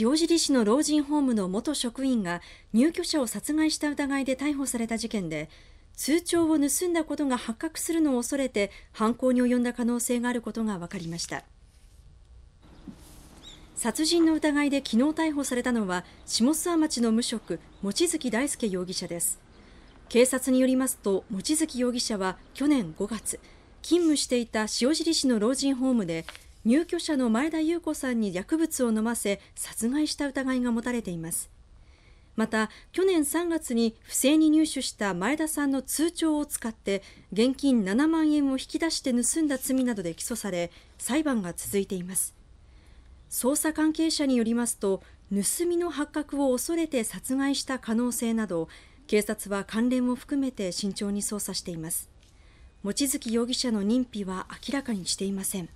塩尻市の老人ホームの元職員が入居者を殺害した疑いで逮捕された事件で通帳を盗んだことが発覚するのを恐れて犯行に及んだ可能性があることが分かりました殺人の疑いで昨日逮捕されたのは下諏訪町の無職望月大輔容疑者です警察によりますと望月容疑者は去年5月勤務していた塩尻市の老人ホームで入居者の前田裕子さんに薬物を飲ませ殺害した疑いが持たれていますまた去年3月に不正に入手した前田さんの通帳を使って現金7万円を引き出して盗んだ罪などで起訴され裁判が続いています捜査関係者によりますと盗みの発覚を恐れて殺害した可能性など警察は関連を含めて慎重に捜査しています望月容疑者の認否は明らかにしていません